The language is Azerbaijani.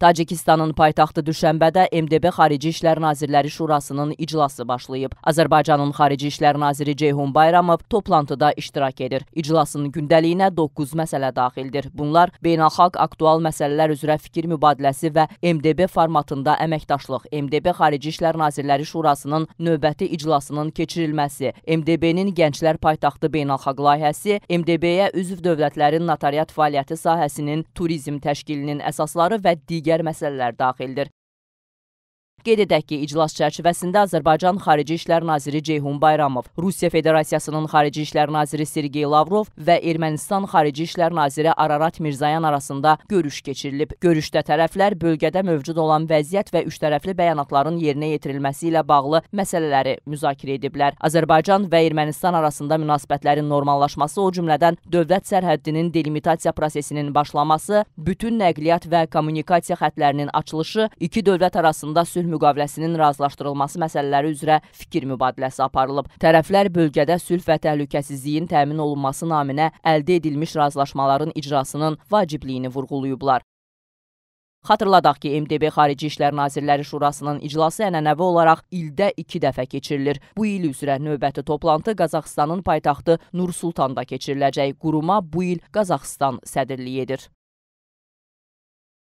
Tacikistanın paytaxtı Düşənbədə MDB Xarici İşlər Nazirləri Şurasının iclası başlayıb. Azərbaycanın Xarici İşlər Naziri Ceyhun Bayramov toplantıda iştirak edir. İclasın gündəliyinə 9 məsələ daxildir. Bunlar beynəlxalq aktual məsələlər üzrə fikir mübadiləsi və MDB formatında əməkdaşlıq, MDB Xarici İşlər Nazirləri Şurasının növbəti iclasının keçirilməsi, MDB-nin Gənclər Paytaxtı beynəlxalq layihəsi, MDB-yə üzv dövlətlərin notariat fəaliyyəti sahəsinin turizm təşkilinin əsasları və digər digər məsələlər daxildir. Qeyd edək ki, iclas çərçivəsində Azərbaycan Xarici İşlər Naziri Ceyhun Bayramov, Rusiya Federasiyasının Xarici İşlər Naziri Sergey Lavrov və Ermənistan Xarici İşlər Naziri Ararat Mirzayan arasında görüş keçirilib. Görüşdə tərəflər bölgədə mövcud olan vəziyyət və üçtərəfli bəyanatların yerinə yetirilməsi ilə bağlı məsələləri müzakirə ediblər. Azərbaycan və Ermənistan arasında münasibətlərin normallaşması, o cümlədən dövlət sərhəddinin delimitasiya prosesinin başlaması, bütün nəqliyyat və kommunikasiya xətlərinin açılışı, iki dövlət arasında sülh müqaviləsinin razılaşdırılması məsələləri üzrə fikir mübadiləsi aparılıb. Tərəflər bölgədə sülh və təhlükəsizliyin təmin olunması naminə əldə edilmiş razılaşmaların icrasının vacibliyini vurğulayıblar. Xatırladaq ki, MDB Xarici İşlər Nazirləri Şurasının iclası ənənəvi olaraq ildə 2 dəfə keçirilir. Bu il üzrə növbəti toplantı Qazaxıstanın paytaxtı Nur-Sultanda keçiriləcək. Quruma bu il Qazaxıstan sədrliyi edir.